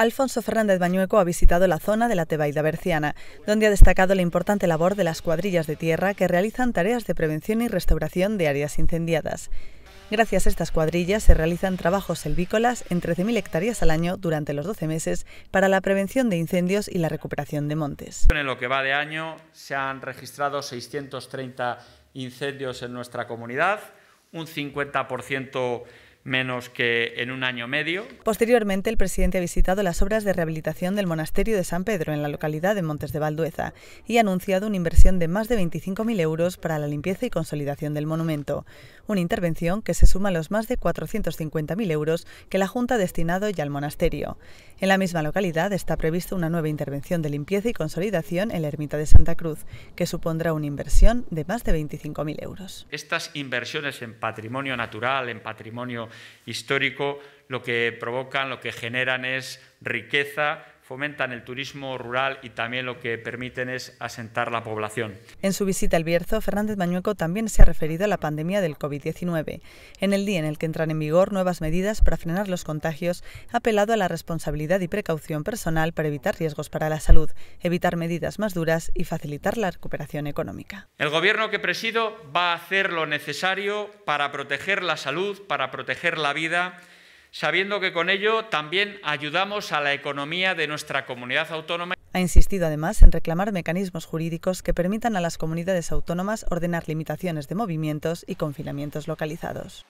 Alfonso Fernández Bañueco ha visitado la zona de la Tebaida Berciana, donde ha destacado la importante labor de las cuadrillas de tierra que realizan tareas de prevención y restauración de áreas incendiadas. Gracias a estas cuadrillas se realizan trabajos silvícolas en 13.000 hectáreas al año durante los 12 meses para la prevención de incendios y la recuperación de montes. En lo que va de año se han registrado 630 incendios en nuestra comunidad, un 50% menos que en un año medio. Posteriormente, el presidente ha visitado las obras de rehabilitación del monasterio de San Pedro en la localidad de Montes de Valdueza y ha anunciado una inversión de más de 25.000 euros para la limpieza y consolidación del monumento una intervención que se suma a los más de 450.000 euros que la Junta ha destinado ya al monasterio. En la misma localidad está prevista una nueva intervención de limpieza y consolidación en la ermita de Santa Cruz, que supondrá una inversión de más de 25.000 euros. Estas inversiones en patrimonio natural, en patrimonio histórico, lo que provocan, lo que generan es riqueza fomentan el turismo rural y también lo que permiten es asentar la población. En su visita al Bierzo, Fernández Mañueco también se ha referido a la pandemia del COVID-19. En el día en el que entran en vigor nuevas medidas para frenar los contagios, ha apelado a la responsabilidad y precaución personal para evitar riesgos para la salud, evitar medidas más duras y facilitar la recuperación económica. El gobierno que presido va a hacer lo necesario para proteger la salud, para proteger la vida sabiendo que con ello también ayudamos a la economía de nuestra comunidad autónoma. Ha insistido además en reclamar mecanismos jurídicos que permitan a las comunidades autónomas ordenar limitaciones de movimientos y confinamientos localizados.